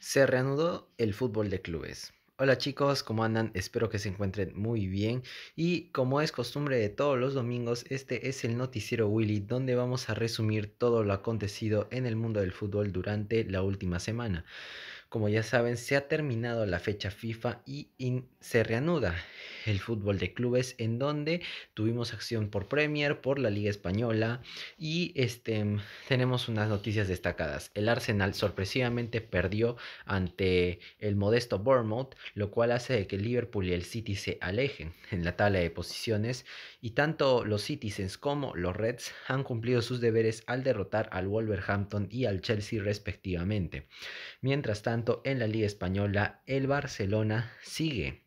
Se reanudó el fútbol de clubes. Hola chicos, ¿cómo andan? Espero que se encuentren muy bien. Y como es costumbre de todos los domingos, este es el noticiero Willy donde vamos a resumir todo lo acontecido en el mundo del fútbol durante la última semana. Como ya saben, se ha terminado la fecha FIFA y se reanuda el fútbol de clubes en donde tuvimos acción por Premier, por la Liga Española y este, tenemos unas noticias destacadas. El Arsenal sorpresivamente perdió ante el modesto Bournemouth, lo cual hace que Liverpool y el City se alejen en la tabla de posiciones y tanto los Citizens como los Reds han cumplido sus deberes al derrotar al Wolverhampton y al Chelsea respectivamente. Mientras tanto, en la Liga Española, el Barcelona sigue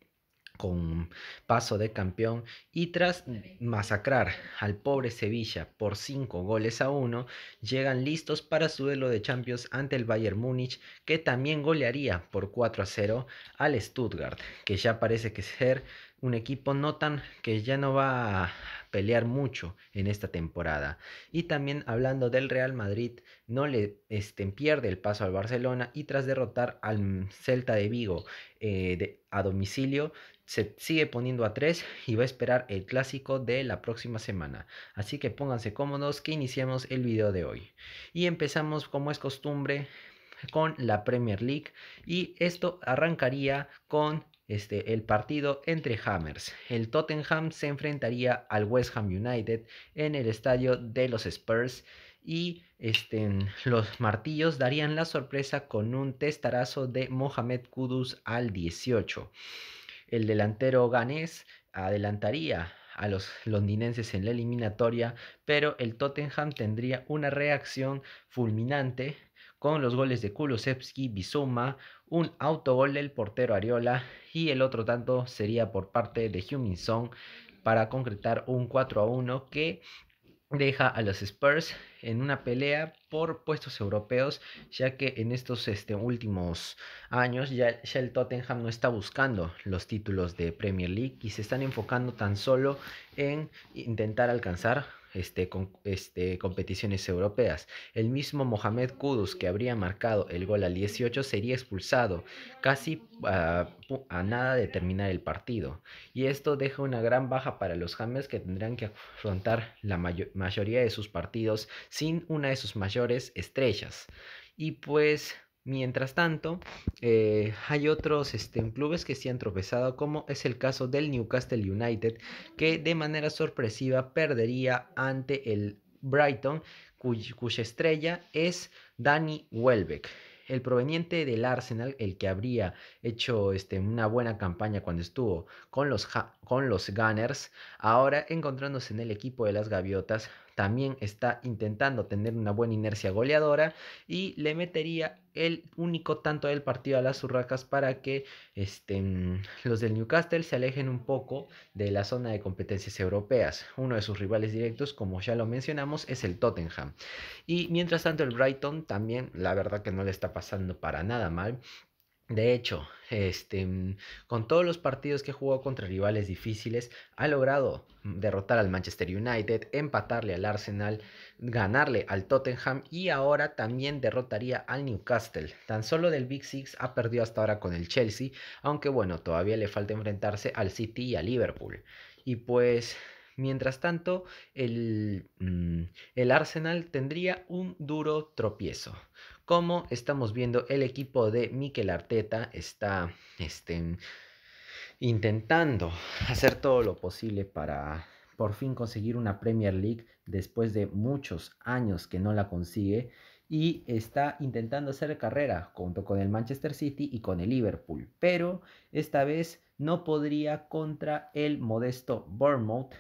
con paso de campeón y tras masacrar al pobre Sevilla por 5 goles a 1, llegan listos para su duelo de Champions ante el Bayern Múnich, que también golearía por 4 a 0 al Stuttgart, que ya parece que ser un equipo notan que ya no va a pelear mucho en esta temporada. Y también hablando del Real Madrid, no le este, pierde el paso al Barcelona y tras derrotar al Celta de Vigo eh, de, a domicilio, se sigue poniendo a 3 y va a esperar el clásico de la próxima semana. Así que pónganse cómodos que iniciamos el video de hoy. Y empezamos como es costumbre con la Premier League y esto arrancaría con este, el partido entre Hammers. El Tottenham se enfrentaría al West Ham United en el estadio de los Spurs y este, los martillos darían la sorpresa con un testarazo de Mohamed Kudus al 18. El delantero ganés adelantaría a los londinenses en la eliminatoria, pero el Tottenham tendría una reacción fulminante con los goles de Kulusevski, Bisuma, un autogol del portero Ariola y el otro tanto sería por parte de heung Song para concretar un 4 a 1 que deja a los Spurs en una pelea por puestos europeos, ya que en estos este, últimos años ya, ya, el Tottenham no está buscando los títulos de Premier League y se están enfocando tan solo en intentar alcanzar este, con, este, competiciones europeas. El mismo Mohamed Kudus, que habría marcado el gol al 18, sería expulsado casi a, nada de terminar el partido. Y esto deja una gran baja para los James que tendrán que afrontar la mayoría de sus partidos sin una de sus mayores estrellas. Y pues Mientras tanto, eh, hay otros este, clubes que se han tropezado, como es el caso del Newcastle United, que de manera sorpresiva perdería ante el Brighton, cuya estrella es Danny Welbeck el proveniente del Arsenal, el que habría hecho este, una buena campaña cuando estuvo con los, con los Gunners, ahora encontrándose en el equipo de las Gaviotas, también está intentando tener una buena inercia goleadora y le metería el único tanto del partido a las urracas para que este, mm, los del Newcastle se alejen un poco de la zona de competencias europeas. Uno de sus rivales directos, como ya lo mencionamos, es el Tottenham. Y mientras tanto el Brighton también, la verdad que no le está pasando para nada mal. De hecho, este, mm, con todos los partidos que jugó contra rivales difíciles, ha logrado mm, derrotar al Manchester United, empatarle al Arsenal, ganarle al Tottenham y ahora también derrotaría al Newcastle. Tan solo del Big Six ha perdido hasta ahora con el Chelsea, aunque bueno, todavía le falta enfrentarse al City y al Liverpool. Y pues Mientras tanto, el, mm, Arsenal tendría un duro tropiezo, como estamos viendo el equipo de Mikel Arteta está este, intentando hacer todo lo posible para por fin conseguir una Premier League después de muchos años que no la consigue y está intentando hacer carrera junto con el Manchester City y con el Liverpool, pero esta vez no podría contra el modesto Bournemouth,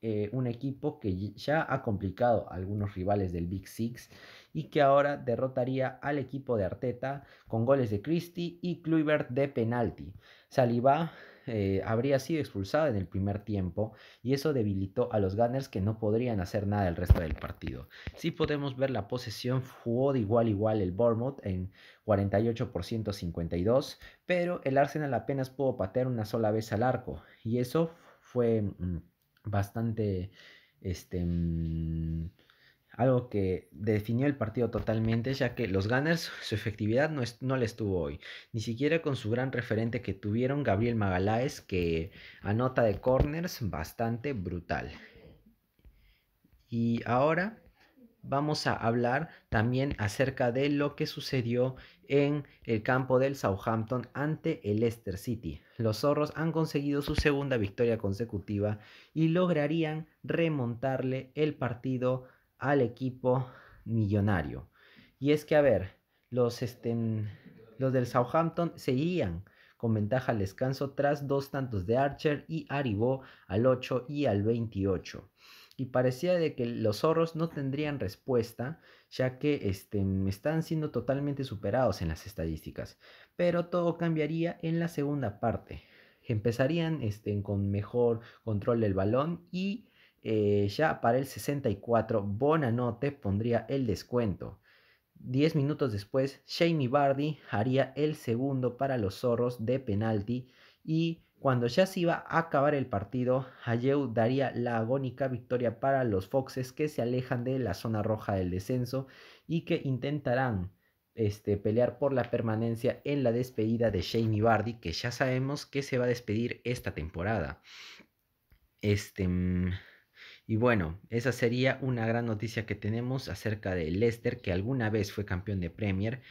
eh, un equipo que ya ha complicado a algunos rivales del Big Six y que ahora derrotaría al equipo de Arteta con goles de Christie y Kluivert de penalti. Saliba eh, habría sido expulsado en el primer tiempo y eso debilitó a los Gunners que no podrían hacer nada el resto del partido. Si sí podemos ver la posesión jugó de igual igual el Bournemouth en 48% 52, pero el Arsenal apenas pudo patear una sola vez al arco y eso fue mm, bastante este mm, algo que definió el partido totalmente, ya que los Gunners su efectividad no, es, no le estuvo hoy, ni siquiera con su gran referente que tuvieron Gabriel Magaláes, que anota de corners bastante brutal. Y ahora vamos a hablar también acerca de lo que sucedió en el campo del Southampton ante el Leicester City. Los zorros han conseguido su segunda victoria consecutiva y lograrían remontarle el partido al equipo millonario. Y es que, a ver, los, este, los del Southampton seguían con ventaja al descanso tras dos tantos de Archer y Arribó al 8 y al 28. Y parecía de que los zorros no tendrían respuesta, ya que este, están siendo totalmente superados en las estadísticas. Pero todo cambiaría en la segunda parte. Empezarían este, con mejor control del balón y eh, ya para el 64, Bonanote pondría el descuento. 10 minutos después, Jamie Bardi haría el segundo para los zorros de penalti y cuando ya se iba a acabar el partido, Ayeu daría la agónica victoria para los Foxes que se alejan de la zona roja del descenso y que intentarán este, pelear por la permanencia en la despedida de Jamie Bardi, que ya sabemos que se va a despedir esta temporada. Este, mm, y bueno, esa sería una gran noticia que tenemos acerca de Leicester, que alguna vez fue campeón de Premier.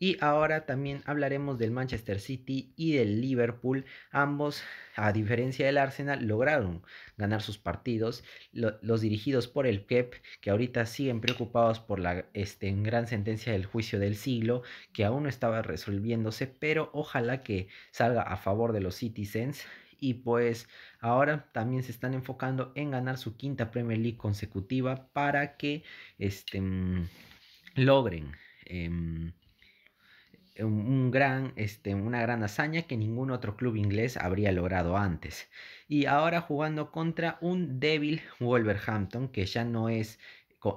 Y ahora también hablaremos del Manchester City y del Liverpool. Ambos, a diferencia del Arsenal, lograron ganar sus partidos. los dirigidos por el Pep, que ahorita siguen preocupados por la este, gran sentencia del juicio del siglo, que aún no estaba resolviéndose, pero ojalá que salga a favor de los Citizens y pues ahora también se están enfocando en ganar su quinta Premier League consecutiva para que este, mm, logren em, un gran, este, una gran hazaña que ningún otro club inglés habría logrado antes. Y ahora jugando contra un débil Wolverhampton que ya no es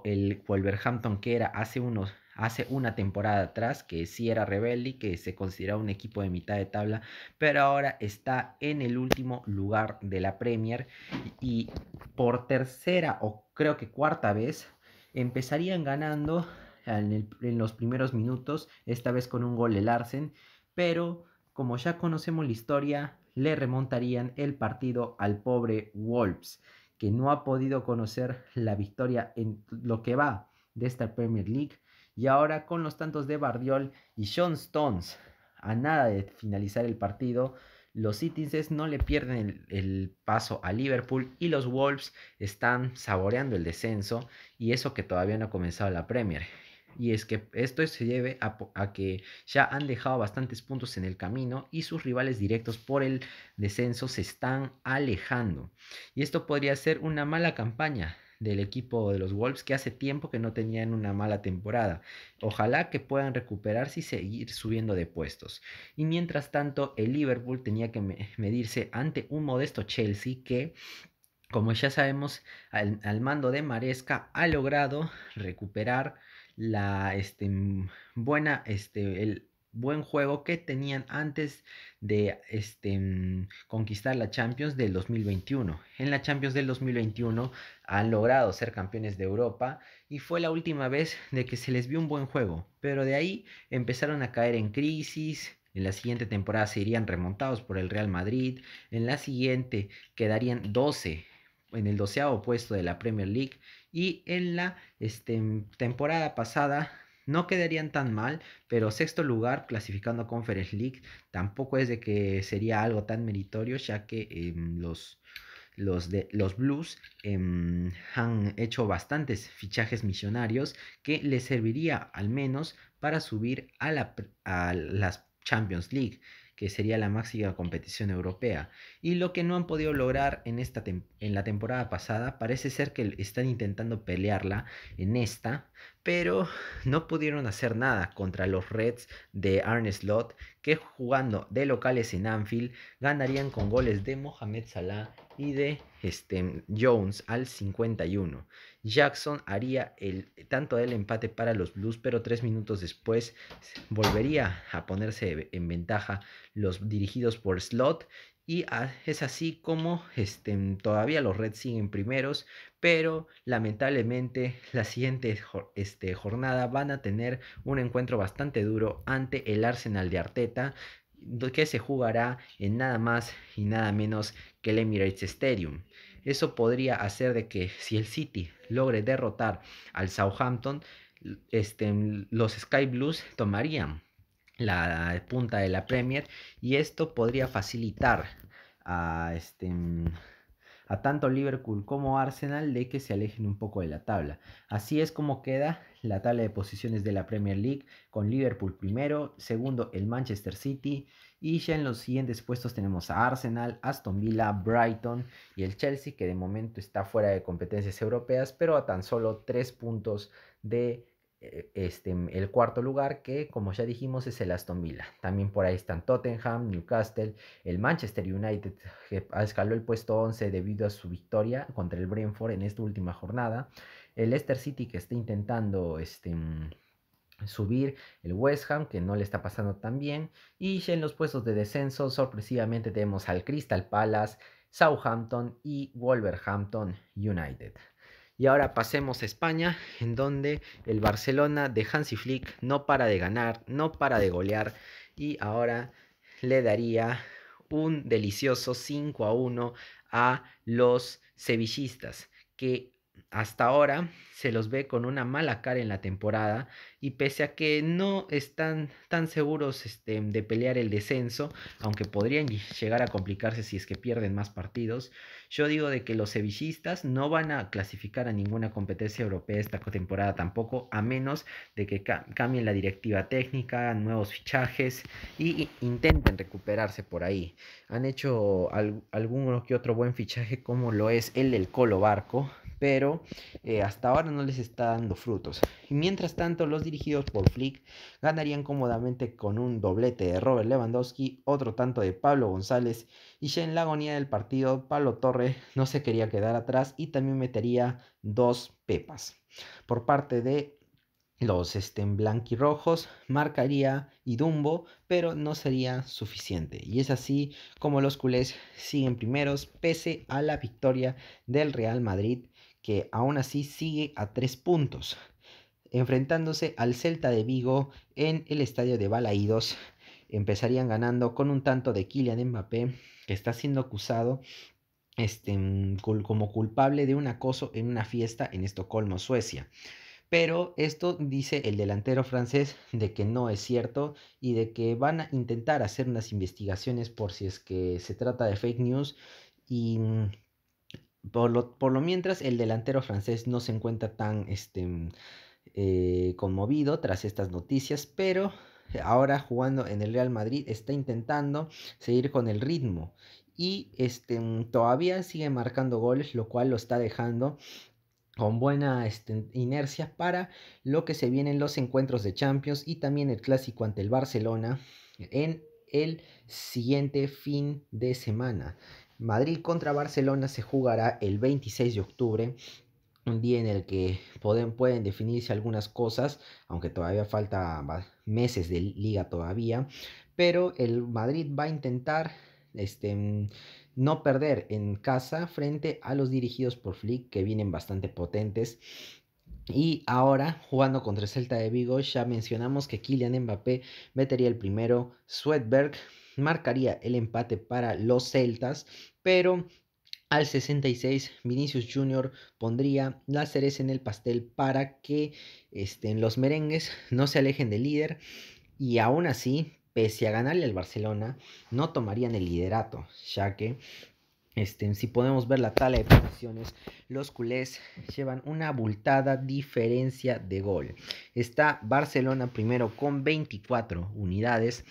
el Wolverhampton que era hace unos hace una temporada atrás, que sí era rebelde que se consideraba un equipo de mitad de tabla, pero ahora está en el último lugar de la Premier y por tercera o creo que cuarta vez empezarían ganando en, en los primeros minutos, esta vez con un gol de Larsen, pero como ya conocemos la historia, le remontarían el partido al pobre Wolves, que no ha podido conocer la victoria en lo que va de esta Premier League y ahora con los tantos de Bardiol y Sean Stones a nada de finalizar el partido, los Citizens no le pierden el, paso a Liverpool y los Wolves están saboreando el descenso y eso que todavía no ha comenzado la Premier. Y es que esto se debe a, que ya han dejado bastantes puntos en el camino y sus rivales directos por el descenso se están alejando. Y esto podría ser una mala campaña del equipo de los Wolves que hace tiempo que no tenían una mala temporada. Ojalá que puedan recuperarse y seguir subiendo de puestos. Y mientras tanto, el Liverpool tenía que medirse ante un modesto Chelsea que como ya sabemos, al, al, mando de Maresca ha logrado recuperar la este, buena, este, el, buen juego que tenían antes de este, mm, conquistar la Champions del 2021. En la Champions del 2021 han logrado ser campeones de Europa y fue la última vez de que se les vio un buen juego, pero de ahí empezaron a caer en crisis. En la siguiente temporada se irían remontados por el Real Madrid. En la siguiente quedarían 12 en el doceavo puesto de la Premier League. Y en la este, mm, temporada pasada no quedarían tan mal, pero sexto lugar clasificando a Conference League tampoco es de que sería algo tan meritorio, ya que em, los, los, de, los Blues em, han hecho bastantes fichajes misionarios que les serviría al menos para subir a, la, a las Champions League que sería la máxima competición europea. Y lo que no han podido lograr en, esta en la temporada pasada, parece ser que están intentando pelearla en esta, pero no pudieron hacer nada contra los Reds de Arne Slot, que jugando de locales en Anfield ganarían con goles de Mohamed Salah y de este, Jones al 51. Jackson haría el tanto del empate para los Blues, pero tres minutos después volvería a ponerse en ventaja los dirigidos por Slot y es así como este, mm, todavía los Reds siguen primeros, pero lamentablemente la siguiente este, jornada van a tener un encuentro bastante duro ante el Arsenal de Arteta, que se jugará en nada más y nada menos que el Emirates Stadium. Eso podría hacer de que si el City logre derrotar al Southampton, este, mm, los Sky Blues tomarían la punta de la Premier y esto podría facilitar a este mm, a tanto Liverpool como Arsenal de que se alejen un poco de la tabla. Así es como queda la tabla de posiciones de la Premier League con Liverpool primero, segundo el Manchester City y ya en los siguientes puestos tenemos a Arsenal, Aston Villa, Brighton y el Chelsea que de momento está fuera de competencias europeas pero a tan solo tres puntos de eh, este, el cuarto lugar que, como ya dijimos, es el Aston Villa. También por ahí están Tottenham, Newcastle, el Manchester United, que escaló el puesto 11 debido a su victoria contra el Brentford en esta última jornada. El Leicester City, que está intentando este, mm, subir, el West Ham, que no le está pasando tan bien. Y en los puestos de descenso, sorpresivamente tenemos al Crystal Palace, Southampton y Wolverhampton United. Y ahora pasemos a España, en donde el Barcelona de Hansi Flick no para de ganar, no para de golear y ahora le daría un delicioso 5 a 1 a los sevillistas que hasta ahora se los ve con una mala cara en la temporada y pese a que no están tan seguros este, de pelear el descenso, aunque podrían llegar a complicarse si es que pierden más partidos, yo digo de que los sevillistas no van a clasificar a ninguna competencia europea esta temporada tampoco, a menos de que cambien la directiva técnica, nuevos fichajes e intenten recuperarse por ahí. Han hecho algún que otro buen fichaje como lo es el del Colo Barco pero eh, hasta ahora no les está dando frutos. Y mientras tanto, los dirigidos por Flick ganarían cómodamente con un doblete de Robert Lewandowski, otro tanto de Pablo González, y ya en la agonía del partido, Pablo Torre no se quería quedar atrás y también metería dos pepas. Por parte de los y este, blanquirrojos, marcaría Idumbo, pero no sería suficiente. Y es así como los culés siguen primeros, pese a la victoria del Real Madrid que aún así sigue a tres puntos, enfrentándose al Celta de Vigo en el estadio de Balaidos. Empezarían ganando con un tanto de Kylian Mbappé, que está siendo acusado este, mm, como culpable de un acoso en una fiesta en Estocolmo, Suecia. Pero esto dice el delantero francés de que no es cierto y de que van a intentar hacer unas investigaciones por si es que se trata de fake news y mm, por lo, mientras, el delantero francés no se encuentra tan este, mm, eh, conmovido tras estas noticias, pero ahora jugando en el Real Madrid está intentando seguir con el ritmo y este, mm, todavía sigue marcando goles, lo cual lo está dejando con buena este, inercia para lo que se vienen los encuentros de Champions y también el clásico ante el Barcelona en el siguiente fin de semana. Madrid contra Barcelona se jugará el 26 de octubre, un día en el que pueden, pueden definirse algunas cosas, aunque todavía falta meses de liga todavía, pero el Madrid va a intentar este, no perder en casa frente a los dirigidos por Flick, que vienen bastante potentes. Y ahora, jugando contra Celta de Vigo, ya mencionamos que Kylian Mbappé metería el primero, Swedberg marcaría el empate para los Celtas, pero al 66 Vinicius Jr. pondría la cereza en el pastel para que este, los merengues no se alejen del líder y aún así, pese a ganarle al Barcelona, no tomarían el liderato, ya que si podemos ver la tala de posiciones, los culés llevan una abultada diferencia de gol. Está Barcelona primero con 24 unidades,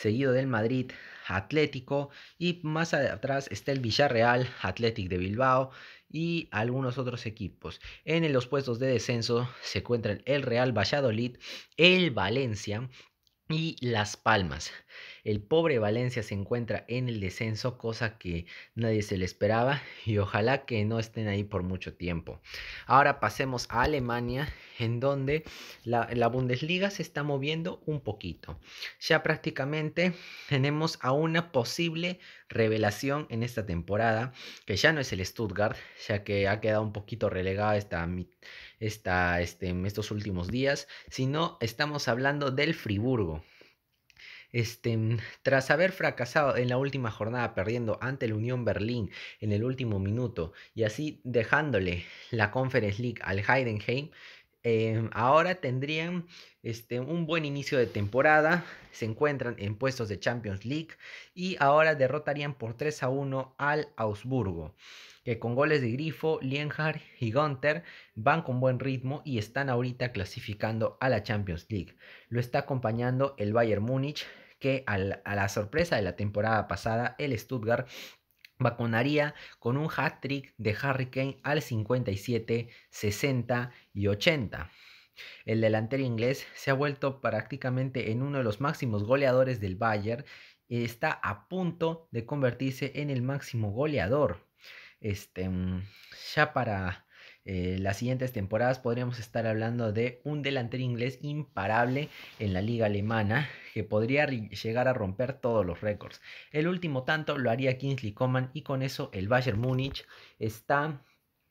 seguido del Madrid Atlético y más atrás está el Villarreal Athletic de Bilbao y algunos otros equipos. En los puestos de descenso se encuentran el Real Valladolid, el Valencia y Las Palmas. El pobre Valencia se encuentra en el descenso, cosa que nadie se le esperaba y ojalá que no estén ahí por mucho tiempo. Ahora pasemos a Alemania, en donde la, Bundesliga se está moviendo un poquito. Ya prácticamente tenemos a una posible revelación en esta temporada, que ya no es el Stuttgart, ya que ha quedado un poquito relegado esta, esta, este, estos últimos días, sino estamos hablando del Friburgo. Este, mm, tras haber fracasado en la última jornada perdiendo ante el Unión Berlín en el último minuto y así dejándole la Conference League al Heidenheim, em, ahora tendrían este, un buen inicio de temporada, se encuentran en puestos de Champions League y ahora derrotarían por 3 a 1 al Augsburgo, que con goles de Grifo, Lienhard y Gunter van con buen ritmo y están ahorita clasificando a la Champions League. Lo está acompañando el Bayern Múnich, que a la sorpresa de la temporada pasada, el Stuttgart vacunaría con un hat-trick de Harry Kane al 57, 60 y 80. El delantero inglés se ha vuelto prácticamente en uno de los máximos goleadores del Bayern y está a punto de convertirse en el máximo goleador. Este, mm, ya para eh, las siguientes temporadas podríamos estar hablando de un delantero inglés imparable en la liga alemana que podría llegar a romper todos los récords. El último tanto lo haría Kingsley Coman y con eso el Bayern Múnich está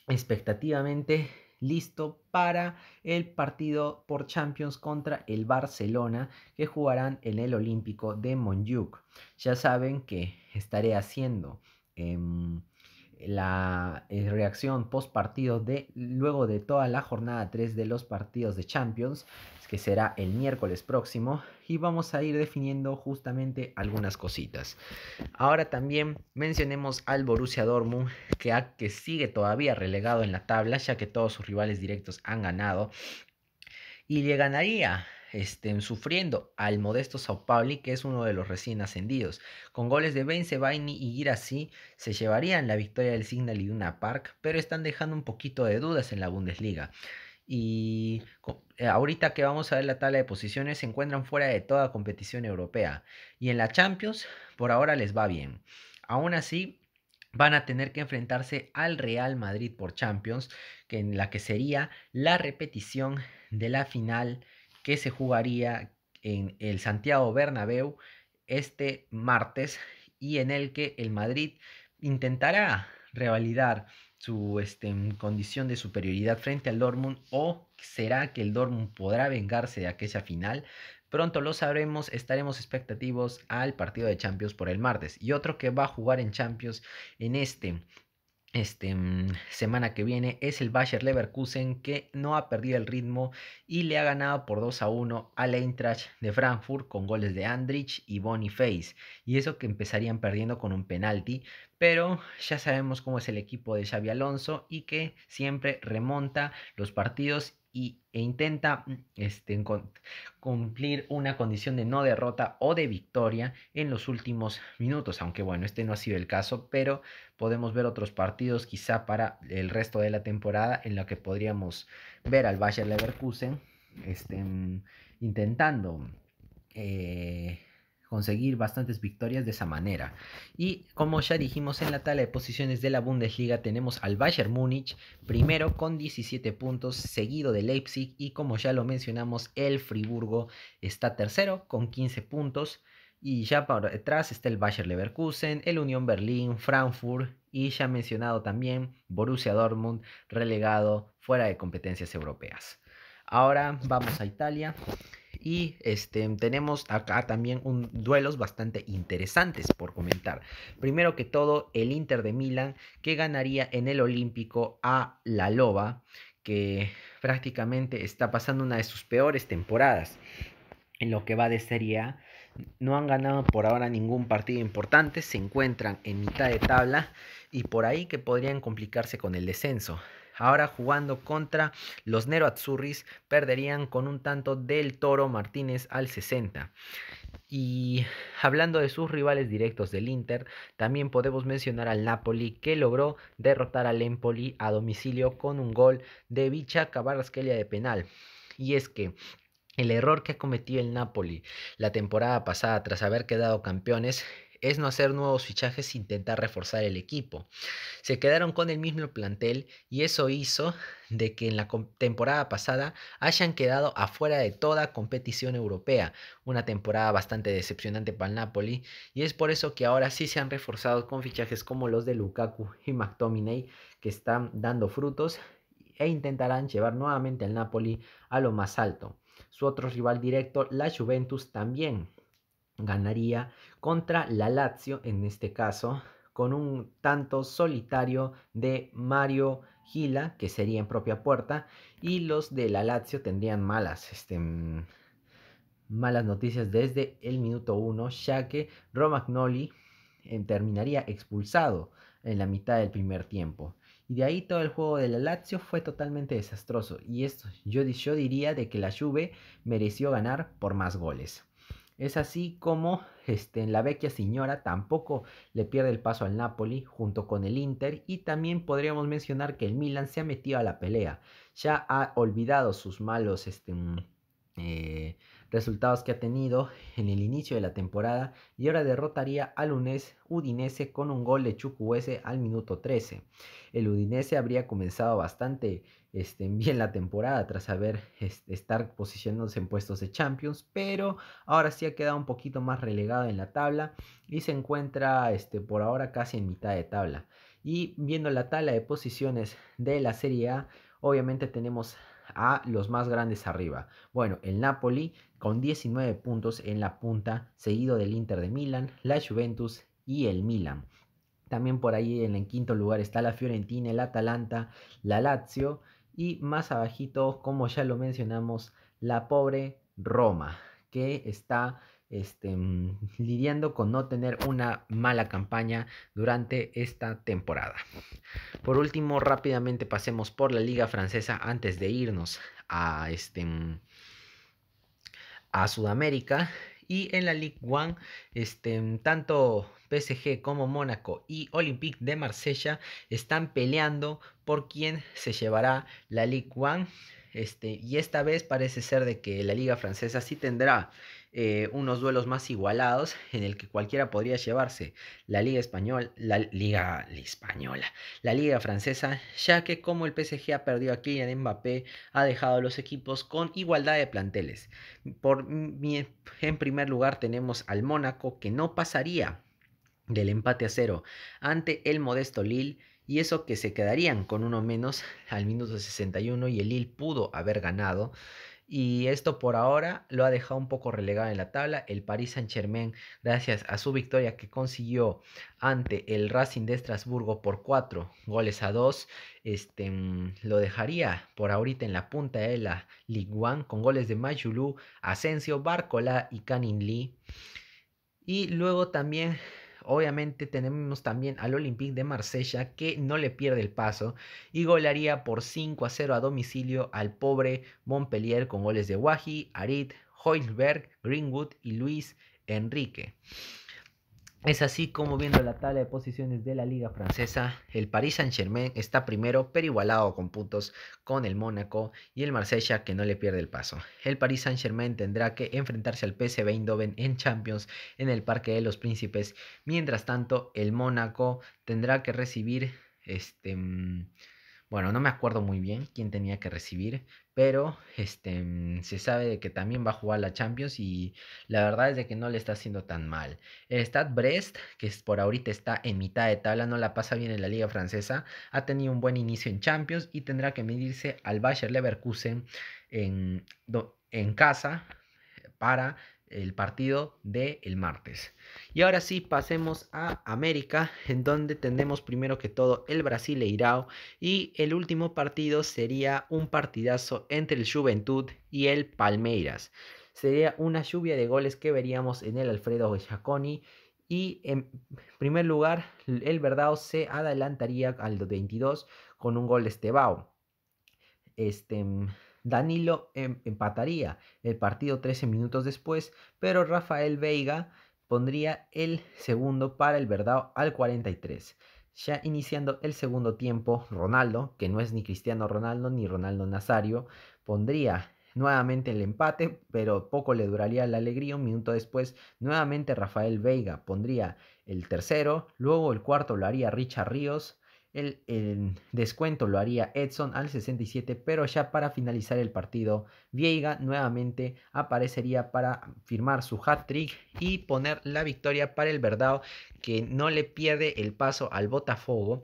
expectativamente listo para el partido por Champions contra el Barcelona que jugarán en el Olímpico de Montjuic. Ya saben que estaré haciendo em, la eh, reacción post partido de luego de toda la jornada 3 de los partidos de Champions, que será el miércoles próximo, y vamos a ir definiendo justamente algunas cositas. Ahora también mencionemos al Borussia Dortmund, que, que sigue todavía relegado en la tabla, ya que todos sus rivales directos han ganado y le ganaría Estén sufriendo al modesto Sao Paulo. que es uno de los recién ascendidos. Con goles de Ben y Girassi se llevarían la victoria del Signal y una Park, pero están dejando un poquito de dudas en la Bundesliga. Y eh, ahorita que vamos a ver la tabla de posiciones, se encuentran fuera de toda competición europea. Y en la Champions, por ahora les va bien. Aún así, van a tener que enfrentarse al Real Madrid por Champions, que en la que sería la repetición de la final que se jugaría en el Santiago Bernabéu este martes y en el que el Madrid intentará revalidar su este, condición de superioridad frente al Dortmund o será que el Dortmund podrá vengarse de aquella final. Pronto lo sabremos, estaremos expectativos al partido de Champions por el martes y otro que va a jugar en Champions en este este, mm, semana que viene es el Bayer Leverkusen que no ha perdido el ritmo y le ha ganado por 2 a 1 al Eintracht de Frankfurt con goles de Andrich y Boniface. Y eso que empezarían perdiendo con un penalti, pero ya sabemos cómo es el equipo de Xavi Alonso y que siempre remonta los partidos y, e intenta mm, este, cumplir una condición de no derrota o de victoria en los últimos minutos. Aunque bueno, este no ha sido el caso, pero podemos ver otros partidos quizá para el resto de la temporada en la que podríamos ver al Bayer Leverkusen este, mm, intentando... Eh, conseguir bastantes victorias de esa manera. Y como ya dijimos en la tabla de posiciones de la Bundesliga, tenemos al Bayern Múnich primero con 17 puntos, seguido de Leipzig y como ya lo mencionamos, el Friburgo está tercero con 15 puntos. Y ya por detrás está el Bayer Leverkusen, el Unión Berlín, Frankfurt y ya mencionado también Borussia Dortmund, relegado fuera de competencias europeas. Ahora vamos a Italia. Y este, tenemos acá también un, duelos bastante interesantes por comentar. Primero que todo, el Inter de Milán, que ganaría en el Olímpico a la Loba, que prácticamente está pasando una de sus peores temporadas en lo que va de Serie A. No han ganado por ahora ningún partido importante, se encuentran en mitad de tabla y por ahí que podrían complicarse con el descenso. Ahora jugando contra los Nero Azzurris, perderían con un tanto del Toro Martínez al 60. Y hablando de sus rivales directos del Inter, también podemos mencionar al Napoli que logró derrotar al Empoli a domicilio con un gol de Vicha Cabarrasquelia de penal. Y es que el error que ha cometido el Napoli la temporada pasada tras haber quedado campeones es no hacer nuevos fichajes e intentar reforzar el equipo. Se quedaron con el mismo plantel y eso hizo de que en la temporada pasada hayan quedado afuera de toda competición europea, una temporada bastante decepcionante para el Napoli y es por eso que ahora sí se han reforzado con fichajes como los de Lukaku y McTominay que están dando frutos e intentarán llevar nuevamente al Napoli a lo más alto. Su otro rival directo, la Juventus, también ganaría contra la Lazio, en este caso, con un tanto solitario de Mario Gila, que sería en propia puerta, y los de la Lazio tendrían malas, este, mm, malas noticias desde el minuto 1, ya que Romagnoli eh, terminaría expulsado en la mitad del primer tiempo. Y de ahí todo el juego de la Lazio fue totalmente desastroso. Y esto yo, yo diría de que la Juve mereció ganar por más goles. Es así como este, la vecchia señora tampoco le pierde el paso al Napoli junto con el Inter y también podríamos mencionar que el Milan se ha metido a la pelea. Ya ha olvidado sus malos este, mm, eh, resultados que ha tenido en el inicio de la temporada y ahora derrotaría al Unes Udinese con un gol de Chukwese al minuto 13. El Udinese habría comenzado bastante este, bien la temporada tras haber este, estar posicionándose en puestos de Champions, pero ahora sí ha quedado un poquito más relegado en la tabla y se encuentra este, por ahora casi en mitad de tabla. Y viendo la tabla de posiciones de la Serie A, obviamente tenemos a los más grandes arriba. Bueno, el Napoli con 19 puntos en la punta, seguido del Inter de Milán, la Juventus y el Milan. También por ahí en el quinto lugar está la Fiorentina, el Atalanta, la Lazio y más abajito, como ya lo mencionamos, la pobre Roma, que está este, mm, lidiando con no tener una mala campaña durante esta temporada. Por último, rápidamente pasemos por la liga francesa antes de irnos a, este, mm, a Sudamérica. Y en la Ligue 1, este, mm, tanto PSG como Mónaco y Olympique de Marsella están peleando por quién se llevará la Ligue 1. Este, y esta vez parece ser de que la liga francesa sí tendrá eh, unos duelos más igualados en el que cualquiera podría llevarse la Liga Española, la Liga Española, la Liga Francesa, ya que como el PSG ha perdido a Kylian Mbappé, ha dejado a los equipos con igualdad de planteles. Por, en primer lugar tenemos al Mónaco que no pasaría del empate a cero ante el modesto Lille y eso que se quedarían con uno menos al minuto 61 y el Lille pudo haber ganado y esto por ahora lo ha dejado un poco relegado en la tabla. El Paris Saint-Germain, gracias a su victoria que consiguió ante el Racing de Estrasburgo por 4 goles a 2, este, mm, lo dejaría por ahorita en la punta de la Ligue 1 con goles de Majulú, Asensio, Barcola y Canin Lee. Y luego también Obviamente tenemos también al Olympique de Marsella que no le pierde el paso y golaría por 5 a 0 a domicilio al pobre Montpellier con goles de Wahi, Arid, Heusberg, Greenwood y Luis Enrique. Es así como viendo la tabla de posiciones de la liga francesa, el Paris Saint-Germain está primero pero igualado con puntos con el Mónaco y el Marsella que no le pierde el paso. El Paris Saint-Germain tendrá que enfrentarse al PSV Eindhoven en Champions en el Parque de los Príncipes, mientras tanto el Mónaco tendrá que recibir este mm, bueno, no me acuerdo muy bien quién tenía que recibir, pero este, mm, se sabe de que también va a jugar la Champions y la verdad es de que no le está haciendo tan mal. El Stade Brest, que por ahorita está en mitad de tabla, no la pasa bien en la liga francesa, ha tenido un buen inicio en Champions y tendrá que medirse al Bayer Leverkusen en, en casa para el partido del martes. Y ahora sí, pasemos a América, en donde tendremos primero que todo el Brasil e Irao. Y el último partido sería un partidazo entre el Juventud y el Palmeiras. Sería una lluvia de goles que veríamos en el Alfredo Giaconi. Y en primer lugar, el Verdao se adelantaría al 22 con un gol de Estebao. Este, Danilo em, empataría el partido 13 minutos después, pero Rafael Veiga pondría el segundo para el Verdao al 43. Ya iniciando el segundo tiempo, Ronaldo, que no es ni Cristiano Ronaldo ni Ronaldo Nazario, pondría nuevamente el empate, pero poco le duraría la alegría. Un minuto después, nuevamente Rafael Veiga pondría el tercero, luego el cuarto lo haría Richard Ríos, el, descuento lo haría Edson al 67, pero ya para finalizar el partido, Viega nuevamente aparecería para firmar su hat-trick y poner la victoria para el Verdao, que no le pierde el paso al Botafogo,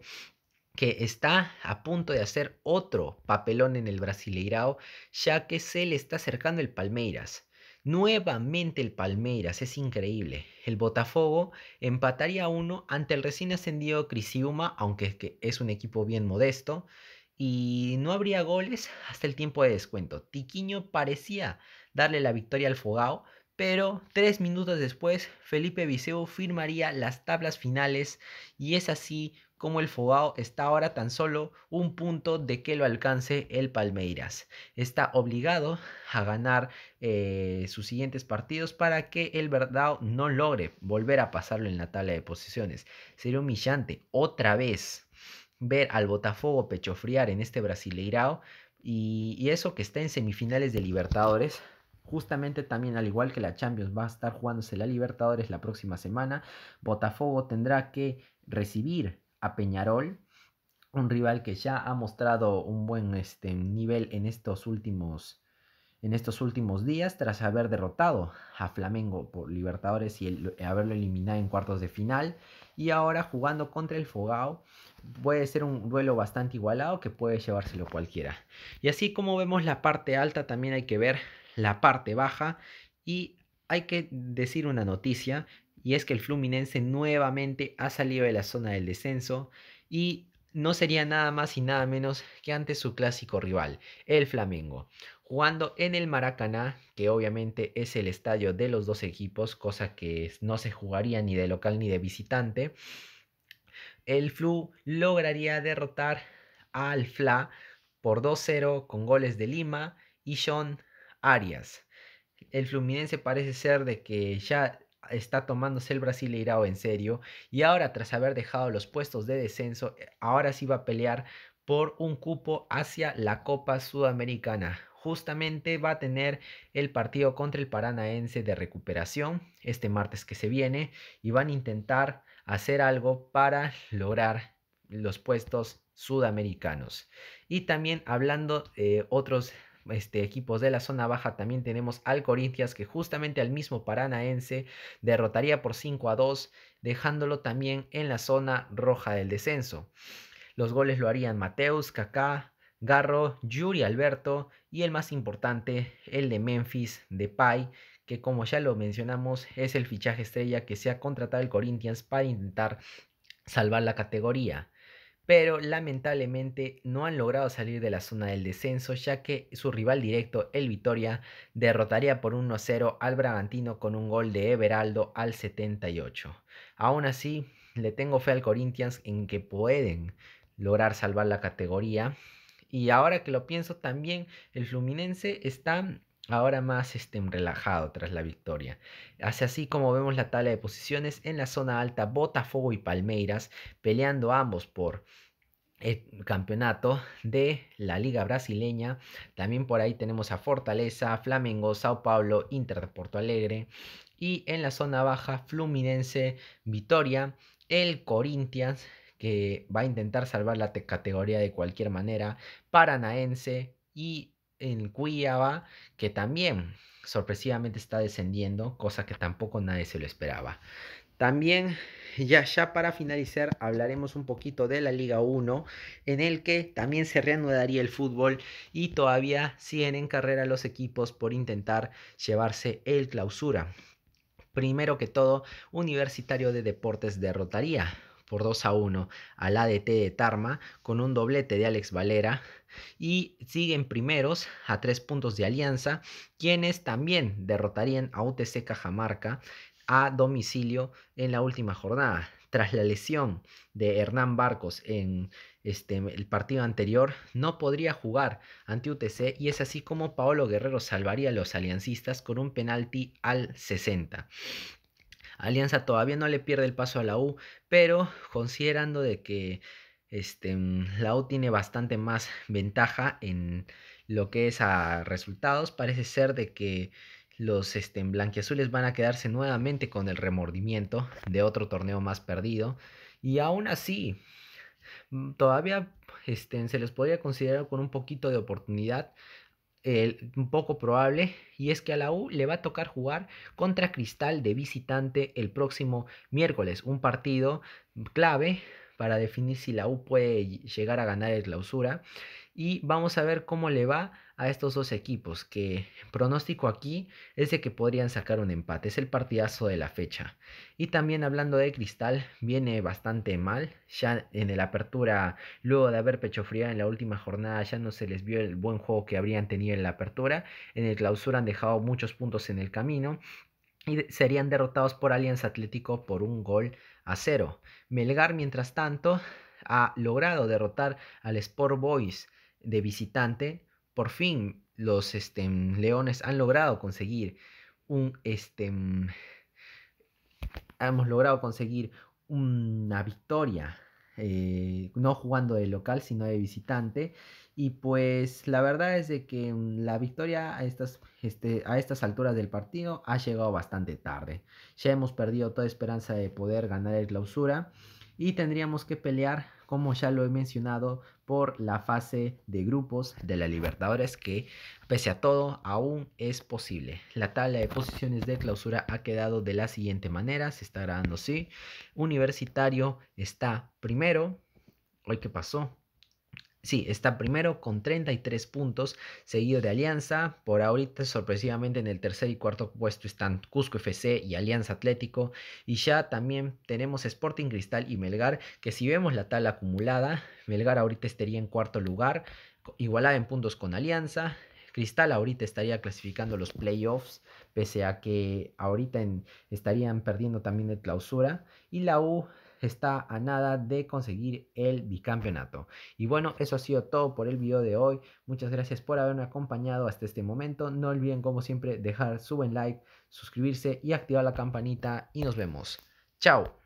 que está a punto de hacer otro papelón en el Brasileirao, ya que se le está acercando el Palmeiras. Nuevamente el Palmeiras, es increíble. El Botafogo empataría a uno ante el recién ascendido Crisiuma, aunque es un equipo bien modesto. Y no habría goles hasta el tiempo de descuento. Tiquiño parecía darle la victoria al Fogao, pero tres minutos después, Felipe Viseu firmaría las tablas finales y es así como el Fogao está ahora tan solo un punto de que lo alcance el Palmeiras. Está obligado a ganar eh, sus siguientes partidos para que el Verdao no logre volver a pasarlo en la tabla de posiciones. Sería humillante otra vez ver al Botafogo pechofriar en este Brasileirao y, y eso que está en semifinales de Libertadores justamente también al igual que la Champions va a estar jugándose la Libertadores la próxima semana, Botafogo tendrá que recibir Peñarol, un rival que ya ha mostrado un buen este, nivel en estos últimos en estos últimos días tras haber derrotado a Flamengo por Libertadores y haberlo eliminado en cuartos de final. Y ahora jugando contra el Fogao puede ser un duelo bastante igualado que puede llevárselo cualquiera. Y así como vemos la parte alta, también hay que ver la parte baja y hay que decir una noticia y es que el Fluminense nuevamente ha salido de la zona del descenso y no sería nada más y nada menos que ante su clásico rival, el Flamengo, jugando en el Maracaná, que obviamente es el estadio de los dos equipos, cosa que no se jugaría ni de local ni de visitante. El Flu lograría derrotar al Fla por 2-0 con goles de Lima y John Arias. El Fluminense parece ser de que ya está tomándose el Brasileirao en serio y ahora tras haber dejado los puestos de descenso, eh, ahora sí va a pelear por un cupo hacia la Copa Sudamericana. Justamente va a tener el partido contra el Paranaense de recuperación este martes que se viene y van a intentar hacer algo para lograr los puestos sudamericanos. Y también hablando de eh, otros este, equipos de la zona baja también tenemos al Corinthians que justamente al mismo paranaense derrotaría por 5 a 2, dejándolo también en la zona roja del descenso. Los goles lo harían Mateus, Kaká, Garro, Yuri Alberto y el más importante, el de Memphis Depay, que como ya lo mencionamos es el fichaje estrella que se ha contratado el Corinthians para intentar salvar la categoría pero lamentablemente no han logrado salir de la zona del descenso, ya que su rival directo, el Vitoria, derrotaría por 1-0 al Bragantino con un gol de Everaldo al 78. Aún así, le tengo fe al Corinthians en que pueden lograr salvar la categoría. Y ahora que lo pienso también, el Fluminense está ahora más estén relajado tras la victoria. Hace así como vemos la tabla de posiciones en la zona alta, Botafogo y Palmeiras peleando ambos por el campeonato de la liga brasileña. También por ahí tenemos a Fortaleza, Flamengo, Sao Paulo, Inter de Porto Alegre. Y en la zona baja, Fluminense, Vitoria, el Corinthians, que va a intentar salvar la categoría de cualquier manera, Paranaense y en Cuiaba que también sorpresivamente está descendiendo, cosa que tampoco nadie se lo esperaba. También, ya, ya para finalizar, hablaremos un poquito de la Liga 1, en el que también se reanudaría el fútbol y todavía siguen en carrera los equipos por intentar llevarse el clausura. Primero que todo, Universitario de Deportes derrotaría por 2 a 1 al ADT de Tarma con un doblete de Alex Valera y siguen primeros a 3 puntos de Alianza, quienes también derrotarían a UTC Cajamarca a domicilio en la última jornada. Tras la lesión de Hernán Barcos en este, el partido anterior, no podría jugar ante UTC y es así como Paolo Guerrero salvaría a los aliancistas con un penalti al 60. Alianza todavía no le pierde el paso a la U, pero considerando de que este, mm, la U tiene bastante más ventaja en lo que es a resultados, parece ser de que los este, blanquiazules van a quedarse nuevamente con el remordimiento de otro torneo más perdido. Y aún así, mm, todavía este, se les podría considerar con un poquito de oportunidad un poco probable, y es que a la U le va a tocar jugar contra Cristal de visitante el próximo miércoles, un partido clave para definir si la U puede llegar a ganar el clausura y vamos a ver cómo le va a estos dos equipos, que pronóstico aquí es de que podrían sacar un empate, es el partidazo de la fecha. Y también hablando de Cristal, viene bastante mal, ya en la apertura, luego de haber pecho en la última jornada, ya no se les vio el buen juego que habrían tenido en la apertura, en el clausura han dejado muchos puntos en el camino, y serían derrotados por Alianza Atlético por un gol a cero. Melgar, mientras tanto, ha logrado derrotar al Sport Boys de visitante, por fin los este, Leones han logrado conseguir un este, mm, hemos logrado conseguir una victoria. Eh, no jugando de local sino de visitante y pues la verdad es de que mm, la victoria a estas, este, a estas alturas del partido ha llegado bastante tarde ya hemos perdido toda esperanza de poder ganar el clausura y tendríamos que pelear como ya lo he mencionado, por la fase de grupos de la Libertadores que, pese a todo, aún es posible. La tabla de posiciones de clausura ha quedado de la siguiente manera, se está grabando así. Universitario está primero. Hoy qué pasó, Sí, está primero con 33 puntos, seguido de Alianza. Por ahorita, sorpresivamente, en el tercer y cuarto puesto están Cusco FC y Alianza Atlético. Y ya también tenemos Sporting Cristal y Melgar, que si vemos la tabla acumulada, Melgar ahorita estaría en cuarto lugar, igualada en puntos con Alianza. Cristal ahorita estaría clasificando los playoffs, pese a que ahorita estarían perdiendo también de clausura. Y la U está a nada de conseguir el bicampeonato. Y bueno, eso ha sido todo por el video de hoy. Muchas gracias por haberme acompañado hasta este momento. No olviden, como siempre, dejar su buen like, suscribirse y activar la campanita. Y nos vemos. Chao.